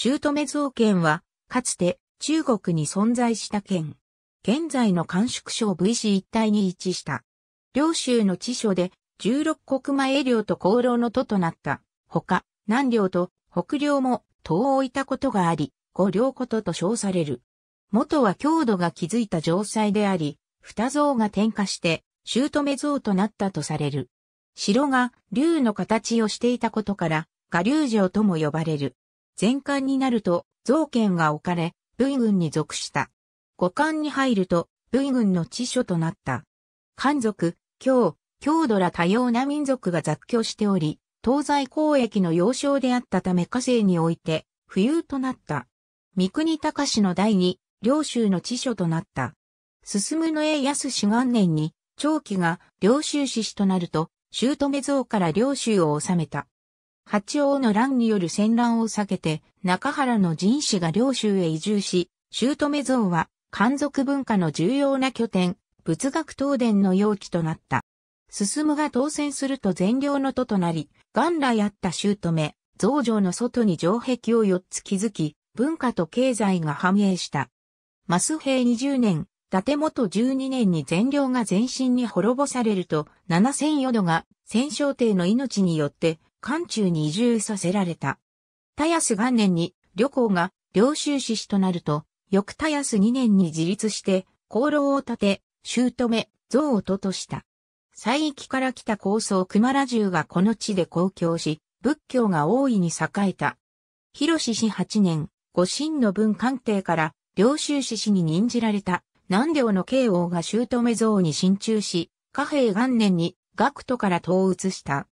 姑造県は、かつて中国に存在した県。現在の甘粛省 V 市一帯に位置した。両州の地所で、16国前領と功労の都となった。ほか、南領と北領も東を置いたことがあり、五領ことと称される。元は郷土が築いた城塞であり、二像が転化して、姑像となったとされる。城が竜の形をしていたことから、下竜城とも呼ばれる。全館になると、造権が置かれ、文軍に属した。五巻に入ると、文軍の地所となった。漢族、京、郷土ら多様な民族が雑居しており、東西交易の要衝であったため火星において、浮遊となった。三国隆の第二、領州の地所となった。進むの英安志元年に、長期が領州志士となると、姑像から領州を治めた。八王の乱による戦乱を避けて、中原の人士が領州へ移住し、姑像は、漢族文化の重要な拠点、仏学東殿の容器となった。進むが当選すると善良の都となり、元来あった姑、増上の外に城壁を4つ築き、文化と経済が繁栄した。マス平20年、伊達元12年に善良が全身に滅ぼされると、七千余度が戦勝帝の命によって関中に移住させられた。田安元年に旅行が領州志士となると、翌田安2年に自立して、功労を立て、姑、像をととした。西域から来た高僧熊良重がこの地で公共し、仏教が大いに栄えた。広志氏8年、御神の文官邸から領州志士に任じられた南梁の慶王が姑像に進駐し、貨幣元年に学徒から統一した。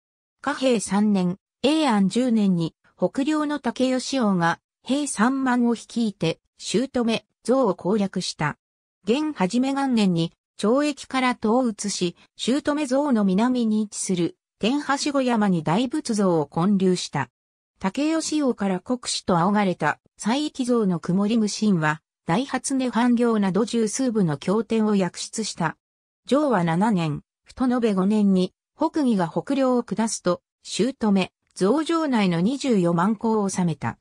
下平3年、永安10年に北領の竹吉王が平三万を率いて、姑、像を攻略した。現初め元年に、懲役から戸を移し、姑像の南に位置する、天橋小山に大仏像を建立した。竹吉王から国史と仰がれた、西域像の曇り無心は、大発根反行など十数部の経典を訳出した。上和7年、太延5年に、北魏が北領を下すと、姑、増上内の24万校を収めた。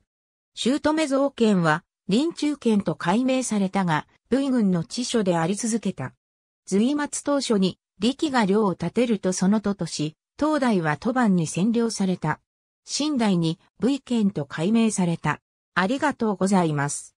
姑増県は、臨中県と改名されたが、魏軍の地所であり続けた。隋末当初に、力が領を立てるとそのととし、東大は都番に占領された。新代に V 県と改名された。ありがとうございます。